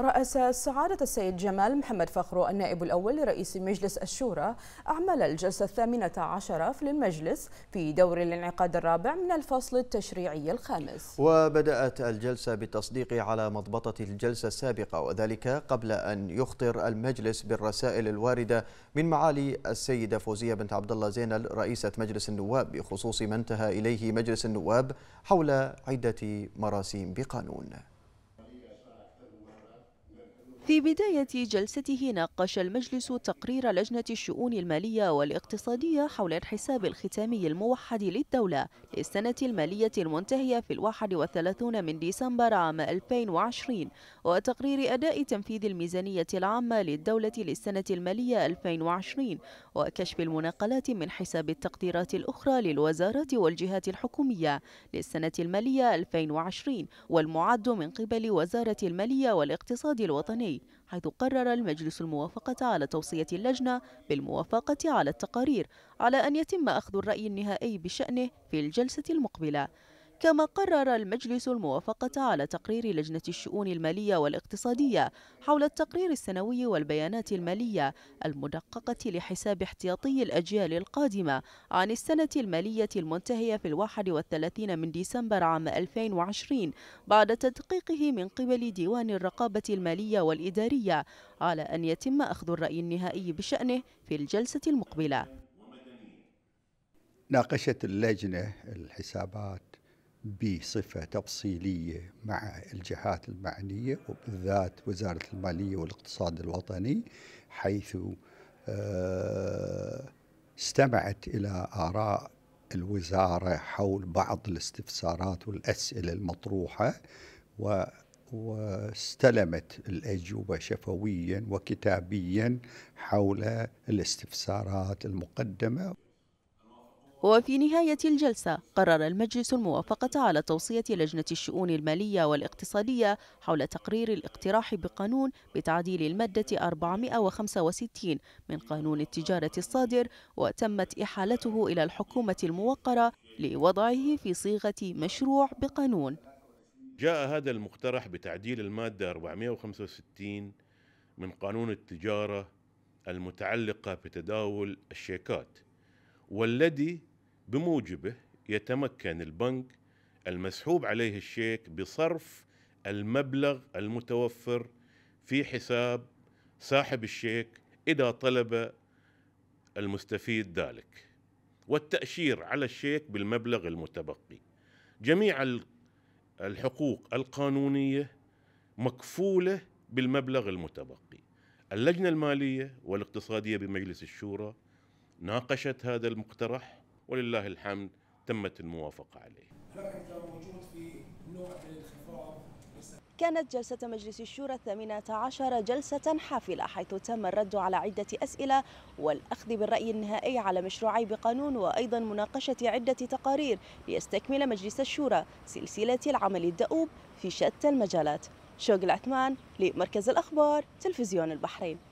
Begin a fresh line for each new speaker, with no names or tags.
رأس سعادة السيد جمال محمد فخرو النائب الأول لرئيس مجلس الشورى أعمال الجلسة الثامنة عشرة في المجلس في دور الانعقاد الرابع من الفصل التشريعي الخامس
وبدأت الجلسة بالتصديق على مضبطة الجلسة السابقة وذلك قبل أن يخطر المجلس بالرسائل الواردة من معالي السيدة فوزية بنت عبد الله زينل رئيسة مجلس النواب بخصوص ما انتهى إليه مجلس النواب حول عدة مراسيم بقانون
في بداية جلسته ناقش المجلس تقرير لجنة الشؤون المالية والاقتصادية حول الحساب الختامي الموحد للدولة للسنة المالية المنتهية في الواحد والثلاثون من ديسمبر عام 2020 وتقرير أداء تنفيذ الميزانية العامة للدولة للسنة المالية 2020 وكشف المناقلات من حساب التقديرات الأخرى للوزارات والجهات الحكومية للسنة المالية 2020 والمعد من قبل وزارة المالية والاقتصاد الجهاد الوطني حيث قرر المجلس الموافقة على توصية اللجنة بالموافقة على التقارير على أن يتم أخذ الرأي النهائي بشأنه في الجلسة المقبلة كما قرر المجلس الموافقة على تقرير لجنة الشؤون المالية والاقتصادية حول التقرير السنوي والبيانات المالية المدققة لحساب احتياطي الأجيال القادمة عن السنة المالية المنتهية في الواحد والثلاثين من ديسمبر عام 2020 بعد تدقيقه من قبل ديوان الرقابة المالية والإدارية على أن يتم أخذ الرأي النهائي بشأنه في الجلسة المقبلة
ناقشت اللجنة الحسابات بصفة تفصيلية مع الجهات المعنية وبالذات وزارة المالية والاقتصاد الوطني حيث آه، استمعت إلى آراء الوزارة حول بعض الاستفسارات والأسئلة المطروحة و واستلمت الأجوبة شفويا وكتابيا حول الاستفسارات المقدمة
وفي نهاية الجلسة قرر المجلس الموافقة على توصية لجنة الشؤون المالية والاقتصادية حول تقرير الاقتراح بقانون بتعديل المادة 465 من قانون التجارة الصادر وتمت إحالته إلى الحكومة الموقرة لوضعه في صيغة مشروع بقانون
جاء هذا المقترح بتعديل المادة 465 من قانون التجارة المتعلقة بتداول الشيكات والذي بموجبه يتمكن البنك المسحوب عليه الشيك بصرف المبلغ المتوفر في حساب صاحب الشيك اذا طلب المستفيد ذلك والتاشير على الشيك بالمبلغ المتبقي جميع الحقوق القانونيه مكفوله بالمبلغ المتبقي اللجنه الماليه والاقتصاديه بمجلس الشورى ناقشت هذا المقترح ولله الحمد تمت الموافقة عليه
كانت جلسة مجلس الشورى الثامنة عشر جلسة حافلة حيث تم الرد على عدة أسئلة والأخذ بالرأي النهائي على مشروعي بقانون وأيضا مناقشة عدة تقارير ليستكمل مجلس الشورى سلسلة العمل الدؤوب في شتى المجالات شوق العثمان لمركز الأخبار تلفزيون البحرين